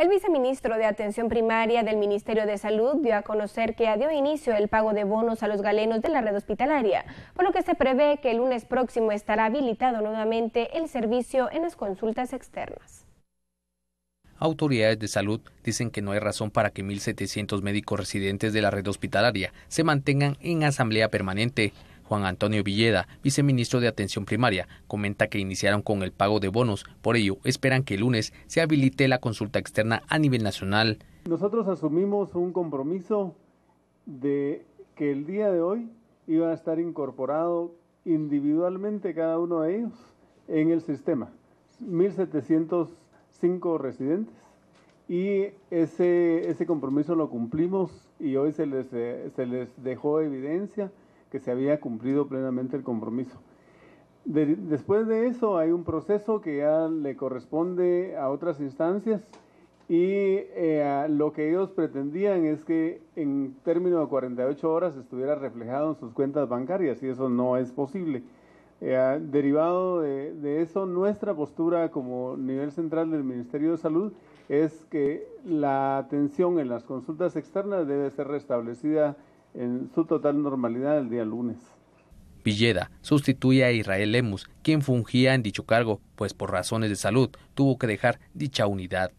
El viceministro de Atención Primaria del Ministerio de Salud dio a conocer que ha dio inicio el pago de bonos a los galenos de la red hospitalaria, por lo que se prevé que el lunes próximo estará habilitado nuevamente el servicio en las consultas externas. Autoridades de salud dicen que no hay razón para que 1.700 médicos residentes de la red hospitalaria se mantengan en asamblea permanente. Juan Antonio Villeda, viceministro de Atención Primaria, comenta que iniciaron con el pago de bonos, por ello esperan que el lunes se habilite la consulta externa a nivel nacional. Nosotros asumimos un compromiso de que el día de hoy iba a estar incorporado individualmente cada uno de ellos en el sistema. 1.705 residentes y ese, compromiso lo cumplimos y hoy se les, eh, se les dejó evidencia que se había cumplido plenamente el compromiso. después de eso hay un proceso que ya le corresponde a otras instancias y eh, lo que ellos pretendían es que en términos de 48 horas estuviera reflejado en sus cuentas bancarias y eso no es posible. Eh, derivado de, de, eso, nuestra postura como nivel central del Ministerio de Salud es que la atención en las consultas externas debe ser restablecida en su total normalidad el día lunes. Villeda sustituye a Israel Lemus, quien fungía en dicho cargo, pues por razones de salud tuvo que dejar dicha unidad.